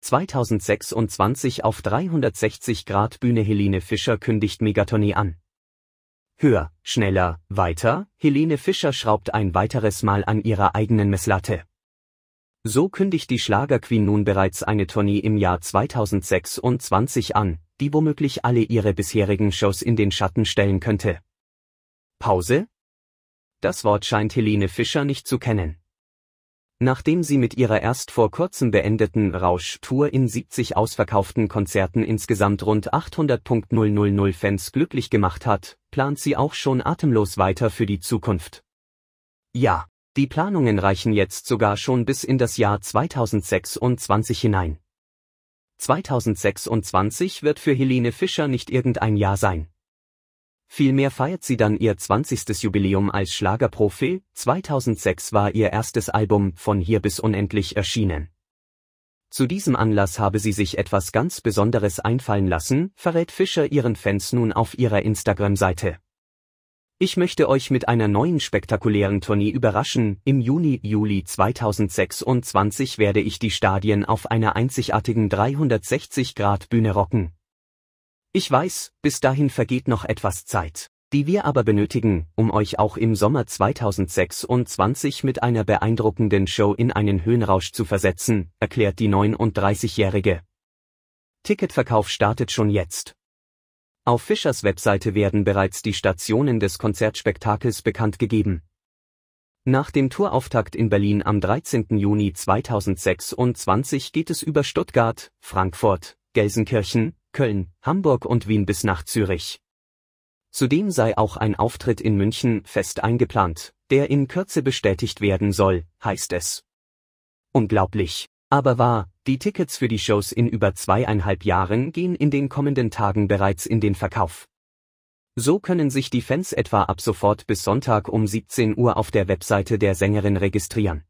2026 auf 360 Grad Bühne Helene Fischer kündigt Megatonie an. Höher, schneller, weiter, Helene Fischer schraubt ein weiteres Mal an ihrer eigenen Messlatte. So kündigt die Schlagerqueen nun bereits eine Tournee im Jahr 2026 an, die womöglich alle ihre bisherigen Shows in den Schatten stellen könnte. Pause? Das Wort scheint Helene Fischer nicht zu kennen. Nachdem sie mit ihrer erst vor kurzem beendeten Rausch-Tour in 70 ausverkauften Konzerten insgesamt rund 800.000 Fans glücklich gemacht hat, plant sie auch schon atemlos weiter für die Zukunft. Ja, die Planungen reichen jetzt sogar schon bis in das Jahr 2026 hinein. 2026 wird für Helene Fischer nicht irgendein Jahr sein. Vielmehr feiert sie dann ihr 20. Jubiläum als Schlagerprofi, 2006 war ihr erstes Album Von hier bis unendlich erschienen. Zu diesem Anlass habe sie sich etwas ganz Besonderes einfallen lassen, verrät Fischer ihren Fans nun auf ihrer Instagram-Seite. Ich möchte euch mit einer neuen spektakulären Tournee überraschen. Im Juni, Juli 2026 werde ich die Stadien auf einer einzigartigen 360-Grad-Bühne rocken. Ich weiß, bis dahin vergeht noch etwas Zeit, die wir aber benötigen, um euch auch im Sommer 2026 mit einer beeindruckenden Show in einen Höhenrausch zu versetzen, erklärt die 39-Jährige. Ticketverkauf startet schon jetzt. Auf Fischers Webseite werden bereits die Stationen des Konzertspektakels bekannt gegeben. Nach dem Tourauftakt in Berlin am 13. Juni 2026 geht es über Stuttgart, Frankfurt, Gelsenkirchen, Köln, Hamburg und Wien bis nach Zürich. Zudem sei auch ein Auftritt in München fest eingeplant, der in Kürze bestätigt werden soll, heißt es. Unglaublich, aber wahr, die Tickets für die Shows in über zweieinhalb Jahren gehen in den kommenden Tagen bereits in den Verkauf. So können sich die Fans etwa ab sofort bis Sonntag um 17 Uhr auf der Webseite der Sängerin registrieren.